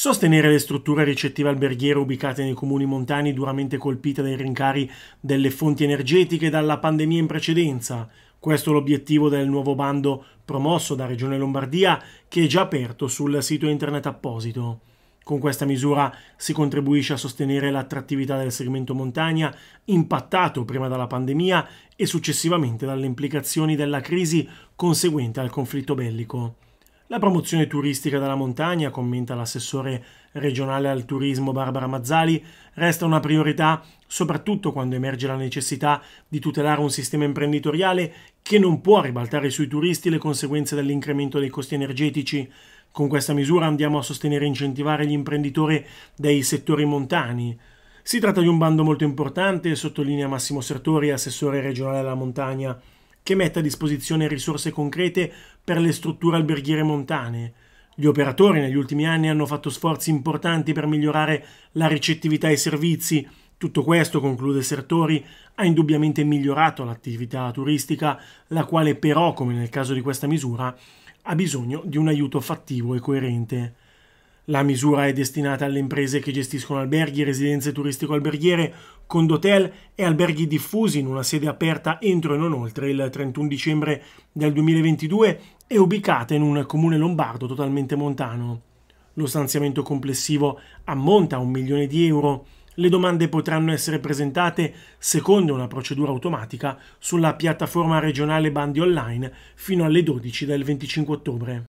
sostenere le strutture ricettive alberghiere ubicate nei comuni montani duramente colpite dai rincari delle fonti energetiche dalla pandemia in precedenza. Questo è l'obiettivo del nuovo bando promosso da Regione Lombardia che è già aperto sul sito internet apposito. Con questa misura si contribuisce a sostenere l'attrattività del segmento montagna, impattato prima dalla pandemia e successivamente dalle implicazioni della crisi conseguente al conflitto bellico. La promozione turistica della montagna, commenta l'assessore regionale al turismo Barbara Mazzali, resta una priorità soprattutto quando emerge la necessità di tutelare un sistema imprenditoriale che non può ribaltare sui turisti le conseguenze dell'incremento dei costi energetici. Con questa misura andiamo a sostenere e incentivare gli imprenditori dei settori montani. Si tratta di un bando molto importante, sottolinea Massimo Sertori, assessore regionale alla montagna che mette a disposizione risorse concrete per le strutture alberghiere montane. Gli operatori negli ultimi anni hanno fatto sforzi importanti per migliorare la ricettività ai servizi. Tutto questo, conclude Sertori, ha indubbiamente migliorato l'attività turistica, la quale però, come nel caso di questa misura, ha bisogno di un aiuto fattivo e coerente. La misura è destinata alle imprese che gestiscono alberghi, residenze turistico-alberghiere, condotel e alberghi diffusi in una sede aperta entro e non oltre il 31 dicembre del 2022 e ubicata in un comune lombardo totalmente montano. Lo stanziamento complessivo ammonta a un milione di euro. Le domande potranno essere presentate secondo una procedura automatica sulla piattaforma regionale Bandi Online fino alle 12 del 25 ottobre.